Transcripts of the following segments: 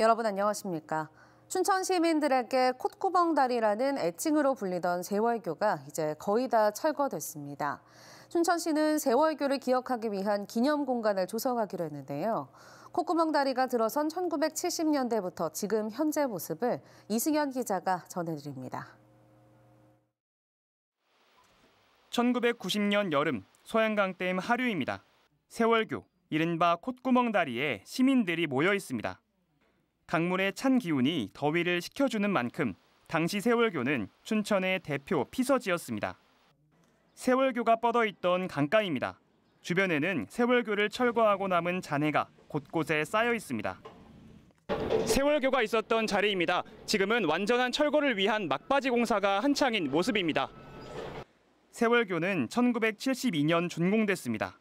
여러분 안녕하십니까? 춘천 시민들에게 콧구멍다리라는 애칭으로 불리던 재월교가 이제 거의 다 철거됐습니다. 춘천시는 세월교를 기억하기 위한 기념 공간을 조성하기로 했는데요. 콧구멍다리가 들어선 1970년대부터 지금 현재 모습을 이승현 기자가 전해드립니다. 1990년 여름 소양강댐 하류입니다. 세월교, 이른바 콧구멍다리에 시민들이 모여 있습니다. 강물의 찬 기운이 더위를 식혀주는 만큼 당시 세월교는 춘천의 대표 피서지였습니다. 세월교가 뻗어있던 강가입니다. 주변에는 세월교를 철거하고 남은 잔해가 곳곳에 쌓여 있습니다. 세월교가 있었던 자리입니다. 지금은 완전한 철거를 위한 막바지 공사가 한창인 모습입니다. 세월교는 1972년 준공됐습니다.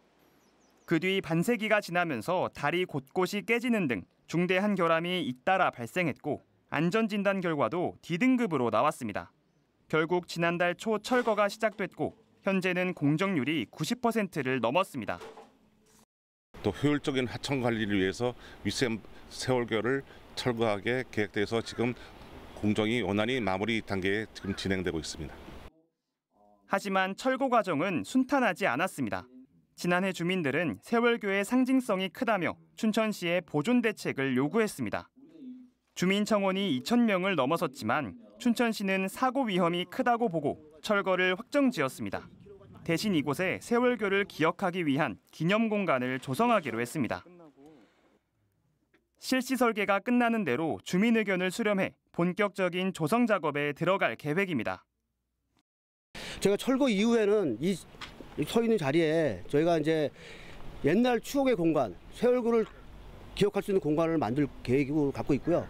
그 뒤 반세기가 지나면서 다리 곳곳이 깨지는 등 중대한 결함이 잇따라 발생했고 안전진단 결과도 D등급으로 나왔습니다. 결국 지난달 초 철거가 시작됐고 현재는 공정률이 90%를 넘었습니다. 또 효율적인 하천 관리를 위해서 윗샘 세월교를 철거하게 계획돼서 지금 공정이 원활히 마무리 단계에 지금 진행되고 있습니다. 하지만 철거 과정은 순탄하지 않았습니다. 지난해 주민들은 세월교의 상징성이 크다며 춘천시의 보존 대책을 요구했습니다. 주민 청원이 2,000명을 넘어섰지만 춘천시는 사고 위험이 크다고 보고 철거를 확정지었습니다. 대신 이곳에 세월교를 기억하기 위한 기념 공간을 조성하기로 했습니다. 실시 설계가 끝나는 대로 주민 의견을 수렴해 본격적인 조성 작업에 들어갈 계획입니다. 제가 철거 이후에는 이서 있는 자리에 저희가 이제 옛날 추억의 공간, 새 얼굴을 기억할 수 있는 공간을 만들 계획을 갖고 있고요.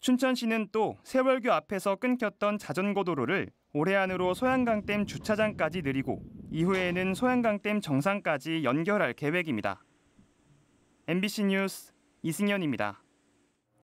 춘천시는 또 세월교 앞에서 끊겼던 자전거 도로를 올해 안으로 소양강댐 주차장까지 늘리고 이후에는 소양강댐 정상까지 연결할 계획입니다. MBC 뉴스 이승현입니다.